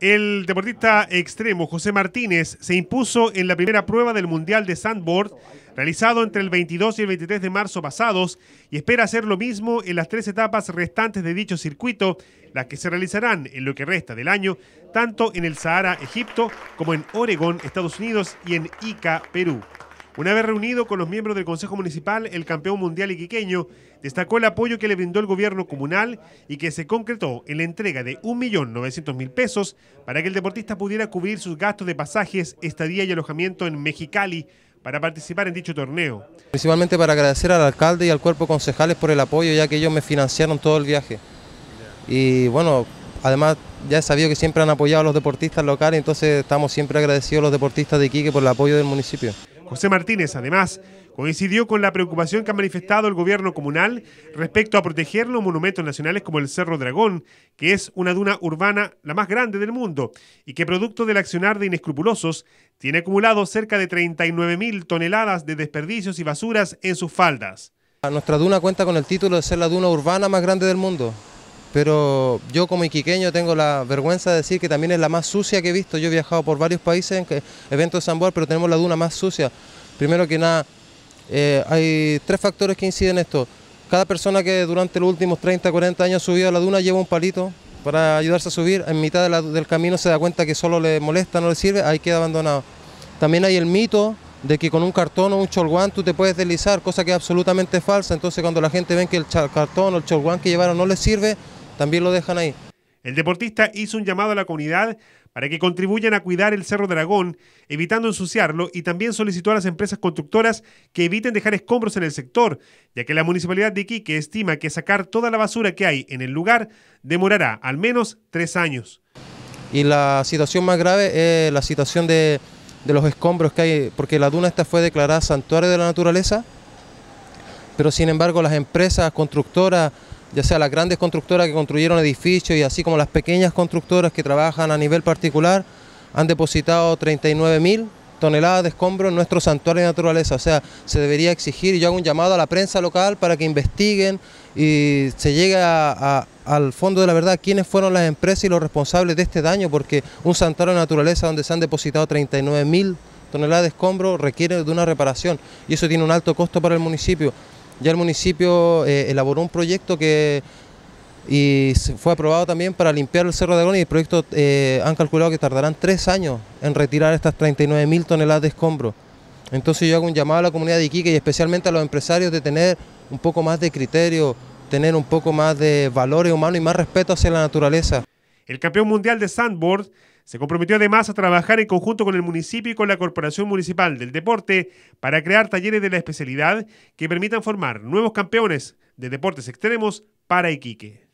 El deportista extremo José Martínez se impuso en la primera prueba del Mundial de Sandboard, realizado entre el 22 y el 23 de marzo pasados, y espera hacer lo mismo en las tres etapas restantes de dicho circuito, las que se realizarán en lo que resta del año, tanto en el Sahara, Egipto, como en Oregón, Estados Unidos, y en Ica, Perú. Una vez reunido con los miembros del Consejo Municipal, el campeón mundial iquiqueño destacó el apoyo que le brindó el gobierno comunal y que se concretó en la entrega de 1.900.000 pesos para que el deportista pudiera cubrir sus gastos de pasajes, estadía y alojamiento en Mexicali para participar en dicho torneo. Principalmente para agradecer al alcalde y al cuerpo concejales por el apoyo, ya que ellos me financiaron todo el viaje. Y bueno, además ya he sabido que siempre han apoyado a los deportistas locales, entonces estamos siempre agradecidos a los deportistas de Iquique por el apoyo del municipio. José Martínez, además, coincidió con la preocupación que ha manifestado el gobierno comunal respecto a proteger los monumentos nacionales como el Cerro Dragón, que es una duna urbana la más grande del mundo y que producto del accionar de inescrupulosos tiene acumulado cerca de 39.000 toneladas de desperdicios y basuras en sus faldas. Nuestra duna cuenta con el título de ser la duna urbana más grande del mundo pero yo como iquiqueño tengo la vergüenza de decir que también es la más sucia que he visto. Yo he viajado por varios países en que, eventos de San sandboard pero tenemos la duna más sucia. Primero que nada, eh, hay tres factores que inciden en esto. Cada persona que durante los últimos 30, 40 años ha subido a la duna lleva un palito para ayudarse a subir. En mitad del camino se da cuenta que solo le molesta, no le sirve, ahí queda abandonado. También hay el mito de que con un cartón o un cholguán tú te puedes deslizar, cosa que es absolutamente falsa. Entonces cuando la gente ve que el cartón o el cholguán que llevaron no le sirve, también lo dejan ahí. El deportista hizo un llamado a la comunidad para que contribuyan a cuidar el Cerro Dragón, evitando ensuciarlo, y también solicitó a las empresas constructoras que eviten dejar escombros en el sector, ya que la municipalidad de Iquique estima que sacar toda la basura que hay en el lugar demorará al menos tres años. Y la situación más grave es la situación de, de los escombros que hay, porque la duna esta fue declarada santuario de la naturaleza, pero sin embargo las empresas constructoras ya sea las grandes constructoras que construyeron edificios y así como las pequeñas constructoras que trabajan a nivel particular, han depositado 39.000 toneladas de escombros en nuestro santuario de naturaleza. O sea, se debería exigir, y yo hago un llamado a la prensa local para que investiguen y se llegue al fondo de la verdad quiénes fueron las empresas y los responsables de este daño, porque un santuario de naturaleza donde se han depositado 39.000 toneladas de escombros requiere de una reparación y eso tiene un alto costo para el municipio. Ya el municipio eh, elaboró un proyecto que y fue aprobado también para limpiar el Cerro de Agón y el proyecto eh, han calculado que tardarán tres años en retirar estas 39.000 toneladas de escombro. Entonces yo hago un llamado a la comunidad de Iquique y especialmente a los empresarios de tener un poco más de criterio, tener un poco más de valores humanos y más respeto hacia la naturaleza. El campeón mundial de sandboard se comprometió además a trabajar en conjunto con el municipio y con la Corporación Municipal del Deporte para crear talleres de la especialidad que permitan formar nuevos campeones de deportes extremos para Iquique.